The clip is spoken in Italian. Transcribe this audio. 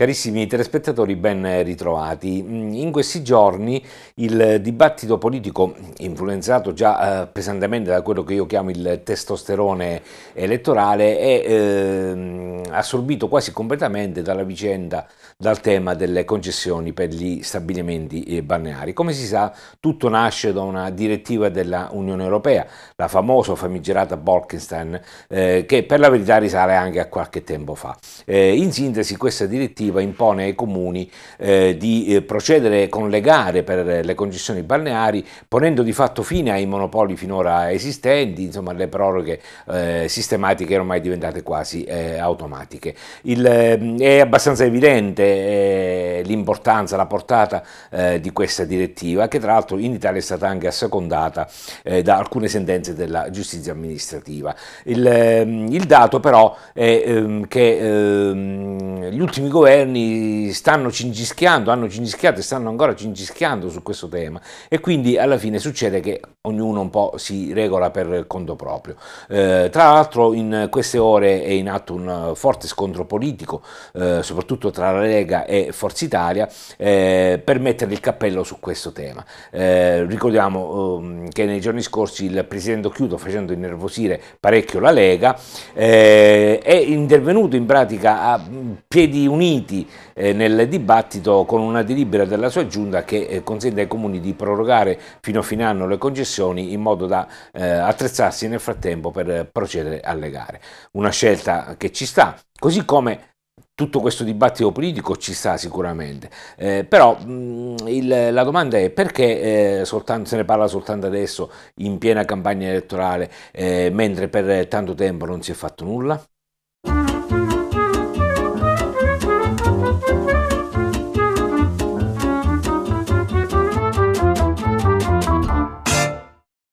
Carissimi telespettatori, ben ritrovati. Mm, in questi giorni il dibattito politico, influenzato già eh, pesantemente da quello che io chiamo il testosterone elettorale, è eh, assorbito quasi completamente dalla vicenda, dal tema delle concessioni per gli stabilimenti eh, balneari. Come si sa, tutto nasce da una direttiva della Unione Europea, la famosa famigerata Bolkestein, eh, che per la verità risale anche a qualche tempo fa. Eh, in sintesi, questa direttiva impone ai comuni eh, di eh, procedere con le gare per le concessioni balneari, ponendo di fatto fine ai monopoli finora esistenti, insomma, le proroghe eh, sistematiche ormai diventate quasi automatiche tematiche. Il, ehm, è abbastanza evidente eh, l'importanza, la portata eh, di questa direttiva, che tra l'altro in Italia è stata anche assecondata eh, da alcune sentenze della giustizia amministrativa. Il, ehm, il dato però è ehm, che gli ultimi governi stanno cingischiando, hanno cingischiato e stanno ancora cingischiando su questo tema e quindi alla fine succede che ognuno un po' si regola per conto proprio. Eh, tra l'altro in queste ore è in atto un forte forte scontro politico, eh, soprattutto tra la Lega e Forza Italia, eh, per mettere il cappello su questo tema. Eh, ricordiamo ehm, che nei giorni scorsi il presidente Chiudo, facendo innervosire parecchio la Lega, eh, è intervenuto in pratica a piedi uniti eh, nel dibattito con una delibera della sua giunta che eh, consente ai comuni di prorogare fino a fine anno le concessioni in modo da attrezzarsi nel frattempo per procedere alle gare. Una scelta che ci sta, Così come tutto questo dibattito politico ci sta sicuramente, eh, però mh, mm, il, la domanda è perché eh, soltanto, se ne parla soltanto adesso in piena campagna elettorale, eh, mentre per tanto tempo non si è fatto nulla?